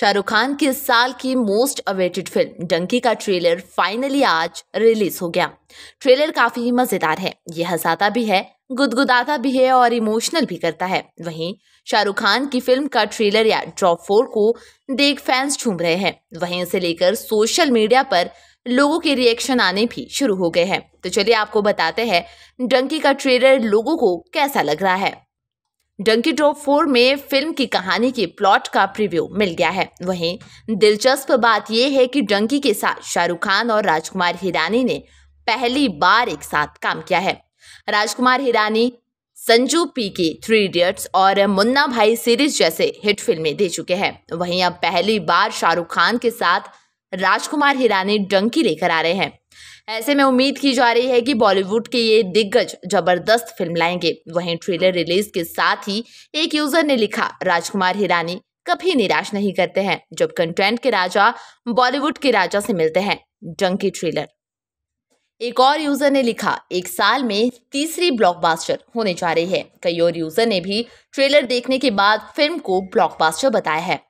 शाहरुख खान की इस साल की मोस्ट अवेटेड फिल्म डंकी का ट्रेलर फाइनली आज रिलीज हो गया ट्रेलर काफी मजेदार है ये हंसाता भी है गुदगुदाता भी है और इमोशनल भी करता है वहीं शाहरुख खान की फिल्म का ट्रेलर या ड्रॉप फोर को देख फैंस झूम रहे हैं वहीं इसे लेकर सोशल मीडिया पर लोगों के रिएक्शन आने भी शुरू हो गए हैं तो चलिए आपको बताते हैं डंकी का ट्रेलर लोगों को कैसा लग रहा है डंकी ड्रॉप फोर में फिल्म की कहानी के प्लॉट का प्रीव्यू मिल गया है वहीं दिलचस्प बात यह है कि डंकी के साथ शाहरुख खान और राजकुमार हिरानी ने पहली बार एक साथ काम किया है Rajkumar Hirani Sanju P K three idiots और मुन्ना भाई सीरीज जैसे हिट फिल्में दे चुके हैं वहीं अब पहली बार शाहरुख खान के साथ राजकुमार हिरानी डंकी लेकर आ रहे हैं ऐसे में उम्मीद की जा रही है कि बॉलीवुड के ये दिग्गज जबरदस्त फिल्म लाएंगे वहीं ट्रेलर रिलीज के साथ ही एक यूजर ने लिखा राजकुमार हिरानी कभी निराश नहीं करते हैं जब कंटेंट के राजा बॉलीवुड के राजा से मिलते हैं डंकी ट्रेलर एक और यूजर ने लिखा एक साल में तीसरी ब्लॉकबास्टर होने जा रही है कई और यूजर ने भी ट्रेलर देखने के बाद फिल्म को ब्लॉकबास्टर बताया है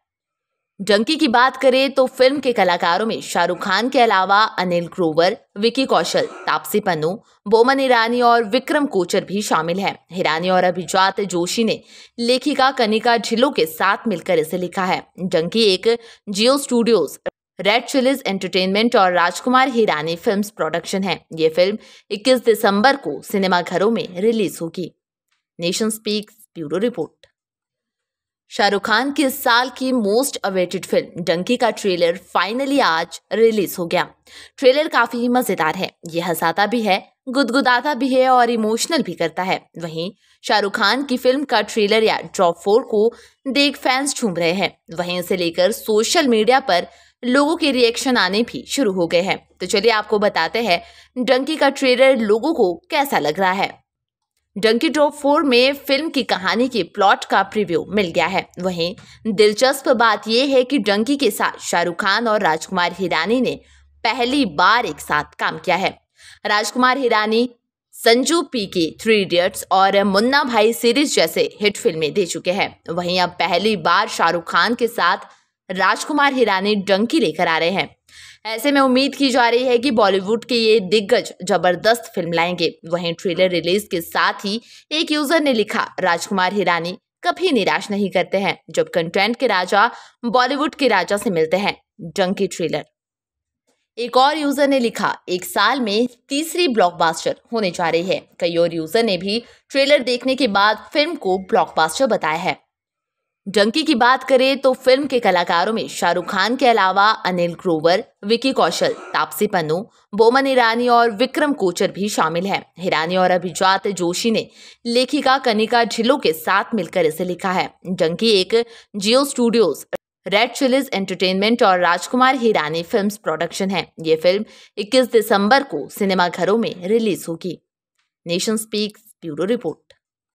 डंकी की बात करें तो फिल्म के कलाकारों में शाहरुख खान के अलावा अनिल ग्रोवर विकी कौशल तापसी पन्नू बोमन ईरानी और विक्रम कोचर भी शामिल हैं हिरानी और अभिजात जोशी ने लेखिका कनिका झिलो के साथ मिलकर इसे लिखा है डंकी एक Jio studios red chillies entertainment और राजकुमार हिरानी फिल्म प्रोडक्शन है ये फिल्म इक्कीस दिसंबर को सिनेमाघरों में रिलीज होगी nation speaks bureau report Shahrukh Khan की इस साल की मोस्ट अवेटेड फिल्म डंकी का ट्रेलर फाइनली आज रिलीज हो गया ट्रेलर काफी मजेदार है ये हंसाता भी है गुदगुदाता भी है और इमोशनल भी करता है वहीं शाहरुख खान की फिल्म का ट्रेलर या ड्रॉप फोर को देख फैंस झूम रहे हैं वहीं इसे लेकर सोशल मीडिया पर लोगों के रिएक्शन आने भी शुरू हो गए हैं तो चलिए आपको बताते हैं डंकी का ट्रेलर लोगों को कैसा लग रहा है डंकी ड्रॉप फोर में फिल्म की कहानी के प्लॉट का प्रीव्यू मिल गया है वहीं दिलचस्प बात यह है कि डंकी के साथ शाहरुख खान और राजकुमार हिरानी ने पहली बार एक साथ काम किया है Rajkumar Hirani Sanju P K three idiots और मुन्ना भाई सीरीज जैसे हिट फिल्में दे चुके हैं वहीं अब पहली बार शाहरुख खान के साथ राजकुमार हिरानी डंकी लेकर आ रहे हैं ऐसे में उम्मीद की जा रही है कि बॉलीवुड के ये दिग्गज जबरदस्त फिल्म लाएंगे वहीं ट्रेलर रिलीज के साथ ही एक यूजर ने लिखा राजकुमार हिरानी कभी निराश नहीं करते हैं जब कंटेंट के राजा बॉलीवुड के राजा से मिलते हैं डंकी ट्रेलर एक और यूजर ने लिखा एक साल में तीसरी ब्लॉकबास्टर होने जा रही है कई और यूजर ने भी ट्रेलर देखने के बाद फिल्म को ब्लॉकबास्टर बताया है डंकी की बात करें तो फिल्म के कलाकारों में शाहरुख खान के अलावा अनिल ग्रोवर विकी कौशल तापसी पन्नू बोमन ईरानी और विक्रम कोचर भी शामिल हैं हिरानी और अभिजात जोशी ने लेखिका कनिका झिलो के साथ मिलकर इसे लिखा है डंकी एक Jio studios red chillies entertainment और राजकुमार हिरानी फिल्म्स प्रोडक्शन है ये फिल्म 21 दिसंबर को सिनेमाघरों में रिलीज होगी नेशन स्पीक्स ब्यूरो रिपोर्ट